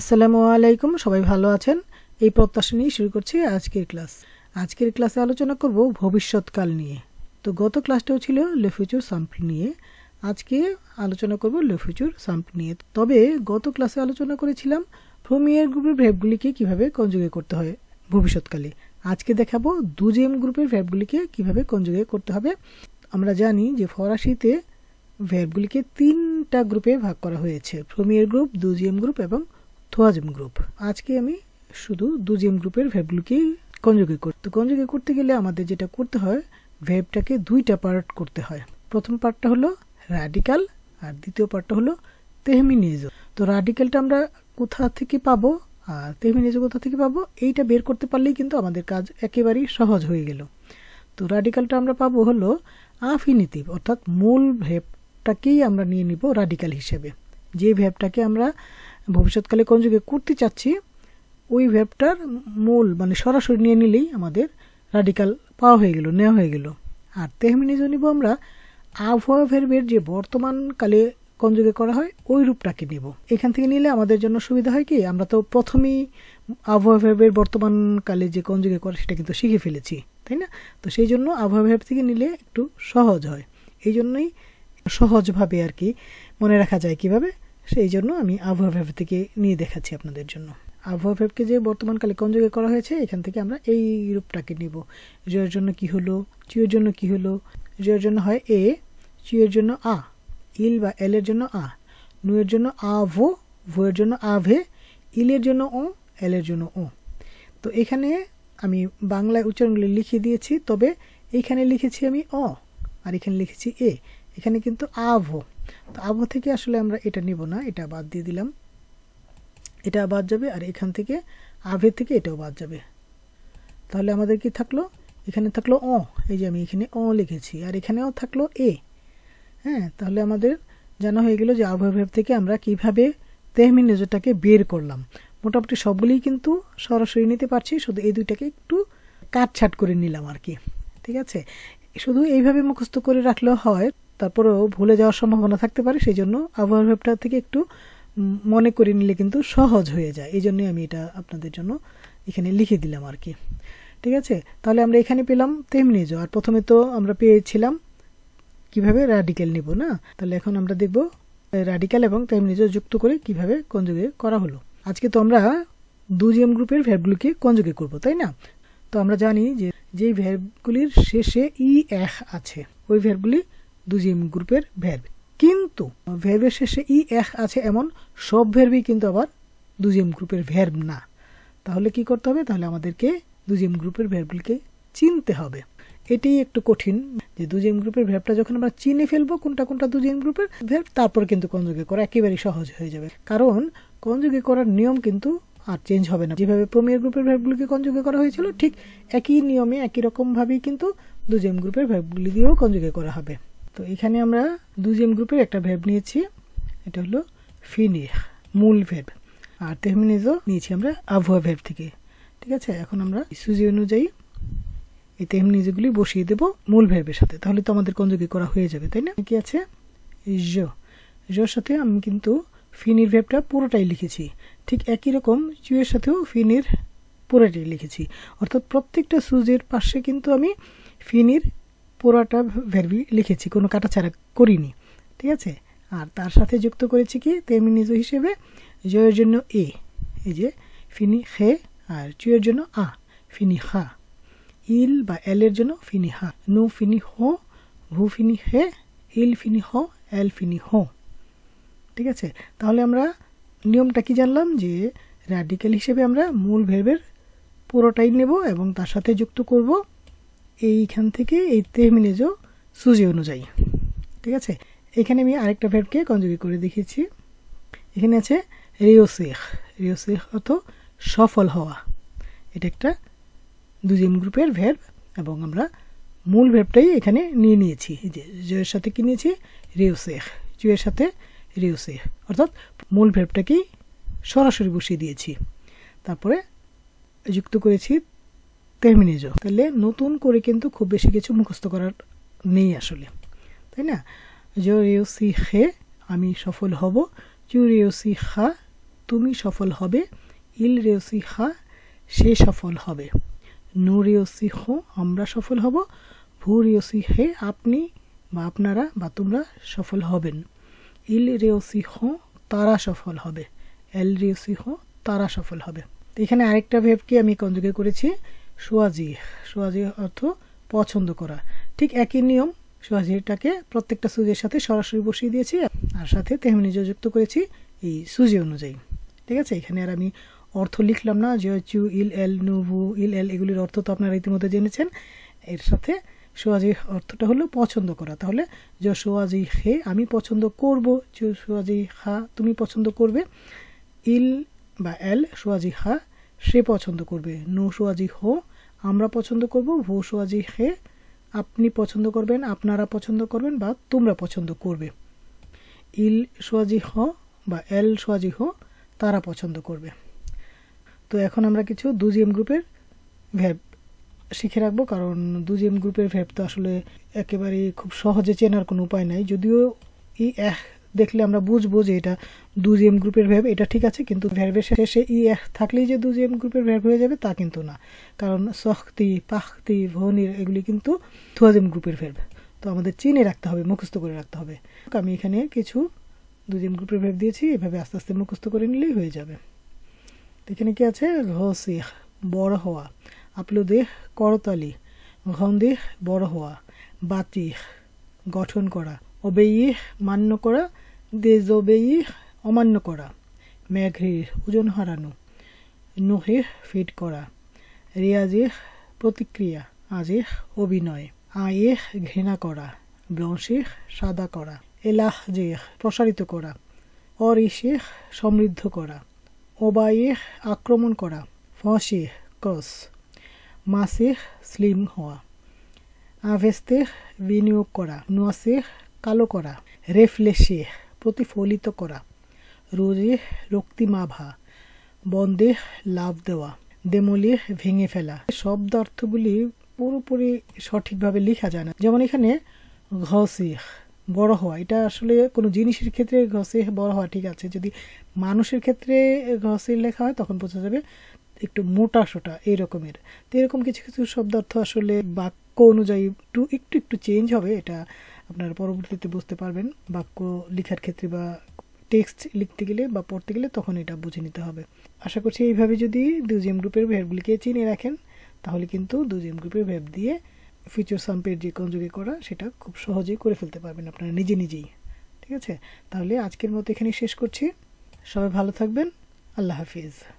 আসসালামু আলাইকুম সবাই ভালো আছেন এই প্রত্যাশা নিয়ে শুরু করছি আজকের ক্লাস আজকের ক্লাসে আলোচনা করব ভবিষ্যৎকাল নিয়ে তো গত ক্লাসটাও ছিল ফিউচার সাম্পল নিয়ে আজকে আলোচনা করব ফিউচার সাম্পল নিয়ে তবে গত ক্লাসে আলোচনা করেছিলাম ফ্রোমিয়ার গ্রুপের ভ্যাপগুলিকে কিভাবে কনজুগে করতে হয় ভবিষ্যৎকালে আজকে দেখাবো দুজেম গ্রুপের ভ্যাপগুলিকে কিভাবে কনজুগে করতে হবে আমরা জানি যে ফরাসিতে ভ্যাপগুলিকে তিনটা গ্রুপে ভাগ করা হয়েছে ফ্রোমিয়ার গ্রুপ দুজিএম গ্রুপ এবং থোয়াজিম গ্রুপ আজকে আমি শুধু দু জিম গ্রুপের ভ্যাবগুলোকেই কনজুগেট করি তো কনজুগেট করতে গেলে আমাদের যেটা করতে হয় ভ্যাবটাকে দুইটা পার্ট করতে হয় প্রথম পার্টটা হলো রাডিকাল আর দ্বিতীয় পার্টটা হলো তেহমিনিজম তো রাডিকালটা আমরা কোথা থেকে পাবো আর তেহমিনিজম কোথা থেকে পাবো এইটা বের করতে পারলেই কিন্তু আমাদের কাজ একেবারেই সহজ হয়ে গেল তো রাডিকালটা আমরা পাবো হলো আফিনিটিভ অর্থাৎ মূল ভ্যাবটাকেই আমরা নিয়ে নিব র্যাডিক্যাল হিসেবে যে ভ্যাবটাকে আমরা ভবিষ্যৎকালে যুগে করতে চাচ্ছি ওই ভ্যাবটার মূল মানে সরাসরি নিয়ে নিলেই আমাদের রাডিকাল পাওয়া হয়ে গেল নেওয়া হয়ে গেল আর তেমনি নিব আমরা আবহাওয়া ভ্যাবের যে বর্তমানকালে যুগে করা হয় ওই রূপটাকে নিব এখান থেকে নিলে আমাদের জন্য সুবিধা হয় কি আমরা তো প্রথমেই আবহাওয়া ভ্যাবের বর্তমানকালে যে যুগে করা সেটা কিন্তু শিখে ফেলেছি তাই না তো সেই জন্য আবহাওয়া ভ্যাব থেকে নিলে একটু সহজ হয় এই জন্যই সহজভাবে আর কি মনে রাখা যায় কিভাবে সেই জন্য আমি আবহাওয়া ভ্যাব থেকে নিয়ে দেখাচ্ছি আপনাদের জন্য আবহাওয়া ভ্যাবকে যে বর্তমানকালে কনজুগেট করা হয়েছে এখান থেকে আমরা এই রূপটাকে নিব জয়ের জন্য কি হলো চিওর জন্য কি হলো জয়ের জন্য হয় এ চিওর জন্য আ ইল বা এল এর জন্য আ নুয়ের জন্য আ ভো ভোয়ের জন্য আভে ইলের জন্য ও এল এর জন্য ও তো এখানে আমি বাংলায় উচ্চারণগুলি লিখে দিয়েছি তবে এখানে লিখেছি আমি অ আর এখানে লিখেছি এ এখানে কিন্তু আ ভো তো আবহাওয়া থেকে আসলে আমরা এটা নিব না এটা বাদ দিয়ে দিলাম এটা বাদ যাবে আর এখান থেকে আভের থেকে এটাও বাদ যাবে তাহলে আমাদের কি থাকলো এখানে থাকলো অ এই যে আমি এখানে অ লিখেছি আর এখানেও থাকলো এ হ্যাঁ তাহলে আমাদের জানা হয়ে গেল যে আবহাওয়া থেকে আমরা কিভাবে তেহমিন নজরটাকে বের করলাম মোটামুটি সবগুলি কিন্তু সরাসরি নিতে পারছি শুধু এই দুইটাকে একটু কাটছাট করে নিলাম আর কি ঠিক আছে শুধু এইভাবে মুখস্থ করে রাখলেও হয় তারপরেও ভুলে যাওয়ার সম্ভাবনা থাকতে পারে সেই জন্য আবহাওয়া ভাবটা থেকে একটু মনে করে নিলে কিন্তু সহজ হয়ে যায় এই জন্যই আমি এটা আপনাদের জন্য এখানে লিখে দিলাম আর কি ঠিক আছে তাহলে আমরা এখানে পেলাম তেমনি জ আর প্রথমে তো আমরা পেয়েছিলাম কিভাবে র্যাডিক্যাল নিব না তাহলে এখন আমরা দেখব র্যাডিক্যাল এবং তেমনিজ যুক্ত করে কিভাবে কনযোগে করা হলো আজকে তো আমরা দুজিএম গ্রুপের ভ্যাবগুলিকে কনযোগে করব তাই না তো আমরা জানি যে যেই ভ্যাবগুলির শেষে ই e, এক আছে ওই ভ্যাবগুলি দুজিম গ্রুপের ভ্যাব কিন্তু ভ্যাবের শেষে ই এক আছে এমন সব ভ্যাবই কিন্তু আবার দুজিম গ্রুপের ভ্যাব না তাহলে কি করতে হবে তাহলে আমাদেরকে দুজিম গ্রুপের ভ্যাবগুলিকে চিনতে হবে এটি একটু কঠিন যে দুজিম গ্রুপের ভ্যাবটা যখন আমরা চিনে ফেলবো কোনটা কোনটা দুজিম গ্রুপের ভ্যাব তারপর কিন্তু কনযোগে করা একেবারেই সহজ হয়ে যাবে কারণ কনযোগে করার নিয়ম কিন্তু আর চেঞ্জ হবে না যেভাবে প্রমিয়ার গ্রুপের ভ্যাবগুলিকে কনযোগে করা হয়েছিল ঠিক একই নিয়মে একই রকমভাবেই কিন্তু দুজিম গ্রুপের ভ্যাবগুলি দিয়েও কনযোগে করা হবে তো এখানে আমরা জিএম গ্রুপের একটা ভেব নিয়েছি এটা হলো ফিনিহ মূল ভেব আর তেহমিনিজও নিয়েছি আমরা আবহাওয়া ভেব থেকে ঠিক আছে এখন আমরা সুজি অনুযায়ী এই তেহমিনিজগুলি বসিয়ে দেব মূল ভেবের সাথে তাহলে তো আমাদের কনজুগি করা হয়ে যাবে তাই না কি আছে জ জোর সাথে আমি কিন্তু ফিনির ভেবটা পুরোটাই লিখেছি ঠিক একই রকম চুয়ের সাথেও ফিনির পুরোটাই লিখেছি অর্থাৎ প্রত্যেকটা সুজের পাশে কিন্তু আমি ফিনির পুরোটা ভেরবি লিখেছি কোনো কাটাছাড়া করিনি ঠিক আছে আর তার সাথে যুক্ত করেছি কি নিজ হিসেবে জয়ের জন্য এ এই যে ফিনি খে আর চুয়ের জন্য আ ফিনি হা ইল বা এলের জন্য ফিনি হা নু ফিনি হো ভু ফিনি হে ইল ফিনি হ এল ফিনি হো ঠিক আছে তাহলে আমরা নিয়মটা কি জানলাম যে র্যাডিক্যাল হিসেবে আমরা মূল ভেরবের পুরোটাই নেব এবং তার সাথে যুক্ত করব এইখান থেকে এই তেমিলে সুজি অনুযায়ী ঠিক আছে এখানে আমি আরেকটা ভ্যাবকে কনজুগেট করে দেখিয়েছি এখানে আছে রিওসেখ রিওসেখ অর্থ সফল হওয়া এটা একটা দুজন গ্রুপের ভ্যাব এবং আমরা মূল ভ্যাবটাই এখানে নিয়ে নিয়েছি যে জয়ের সাথে কি নিয়েছি রিওসেখ জুয়ের সাথে রিওসেখ অর্থাৎ মূল ভ্যাবটাকেই সরাসরি বসিয়ে দিয়েছি তারপরে যুক্ত করেছি তেমনি যাও তাহলে নতুন করে কিন্তু খুব বেশি কিছু মুখস্থ করার নেই আসলে তাই না জোরিওসি খে আমি সফল হব চুরিওসি খা তুমি সফল হবে ইল রেওসি খা সে সফল হবে নুরিওসি হো আমরা সফল হব ভুরিওসি হে আপনি বা আপনারা বা তোমরা সফল হবেন ইল রেওসি হো তারা সফল হবে এল রেওসি হো তারা সফল হবে এখানে আরেকটা ভেবকে আমি কনজুগে করেছি সোয়াজি সোয়াজি অর্থ পছন্দ করা ঠিক একই নিয়ম সোয়াজিটাকে প্রত্যেকটা সুজির সাথে সরাসরি বসিয়ে দিয়েছি আর সাথে তেমনি যুক্ত করেছি এই সুজি অনুযায়ী ঠিক আছে এখানে আর আমি অর্থ লিখলাম না যে চু ইল এল নুভু ইল এল এগুলির অর্থ তো আপনারা ইতিমধ্যে জেনেছেন এর সাথে সোয়াজি অর্থটা হলো পছন্দ করা তাহলে যে সোয়াজি হে আমি পছন্দ করব চু সোয়াজি হা তুমি পছন্দ করবে ইল বা এল সোয়াজি হা সে পছন্দ করবে নৌসোয়াজি হো আমরা পছন্দ করব ভৌসোয়াজি হে আপনি পছন্দ করবেন আপনারা পছন্দ করবেন বা তোমরা পছন্দ করবে ইল সোয়াজি হ বা এল সোয়াজি হ তারা পছন্দ করবে তো এখন আমরা কিছু দুজিএম গ্রুপের ভ্যাব শিখে রাখবো কারণ দুজিএম গ্রুপের ভ্যাব তো আসলে একেবারে খুব সহজে চেনার কোনো উপায় নাই যদিও ই এক দেখলে আমরা বুঝবো যে এটা দু জি এম গ্রুপের ভ্যাব এটা ঠিক আছে কিন্তু ভ্যাবের শেষে ই থাকলেই যে দু জি এম গ্রুপের ভ্যাব হয়ে যাবে তা কিন্তু না কারণ শক্তি পাখতি ভনির এগুলি কিন্তু থুয়াজেম গ্রুপের ভ্যাব তো আমাদের চিনে রাখতে হবে মুখস্থ করে রাখতে হবে আমি এখানে কিছু দু জি এম গ্রুপের ভ্যাব দিয়েছি এভাবে আস্তে আস্তে মুখস্থ করে নিলেই হয়ে যাবে এখানে কি আছে রসিহ বড় হওয়া দেহ করতালি ঘন্দেহ বড় হওয়া বাতিহ গঠন করা অবেইহ মান্য করা দেজবেই অমান্য করা ম্যাঘরির ওজন হারানো নুহের ফিট করা রিয়াজের প্রতিক্রিয়া আজেহ অভিনয় আয়েহ ঘৃণা করা ব্লংশেখ সাদা করা এলাহ জেহ প্রসারিত করা অরিশেখ সমৃদ্ধ করা ওবায়েহ আক্রমণ করা ফশেহ কস মাসেহ স্লিম হওয়া আভেস্তেহ বিনিয়োগ করা নোয়াশেহ কালো করা রেফলেশেহ প্রতিফলিত করা রোজে রক্তিমাভা বন্দে লাভ দেওয়া দেমলে ভেঙে ফেলা শব্দ অর্থগুলি পুরোপুরি সঠিকভাবে লেখা যায় না যেমন এখানে ঘসিহ বড় হওয়া এটা আসলে কোনো জিনিসের ক্ষেত্রে ঘসিহ বড় হওয়া ঠিক আছে যদি মানুষের ক্ষেত্রে ঘসির লেখা হয় তখন বোঝা যাবে একটু মোটা সোটা এরকমের তো এরকম কিছু কিছু শব্দার্থ আসলে বাক্য অনুযায়ী একটু একটু একটু চেঞ্জ হবে এটা আপনারা পরবর্তীতে বুঝতে পারবেন বাক্য লেখার ক্ষেত্রে বা টেক্সট লিখতে গেলে বা পড়তে গেলে তখন এটা বুঝে নিতে হবে আশা করছি এইভাবে যদি দুজিএম গ্রুপের ভ্যাবগুলিকে চিনে রাখেন তাহলে কিন্তু দুজিএম গ্রুপের ভ্যাব দিয়ে ফিউচার সাম্পের যে কনজুগে করা সেটা খুব সহজেই করে ফেলতে পারবেন আপনারা নিজে নিজেই ঠিক আছে তাহলে আজকের মতো এখানেই শেষ করছি সবাই ভালো থাকবেন আল্লাহ হাফিজ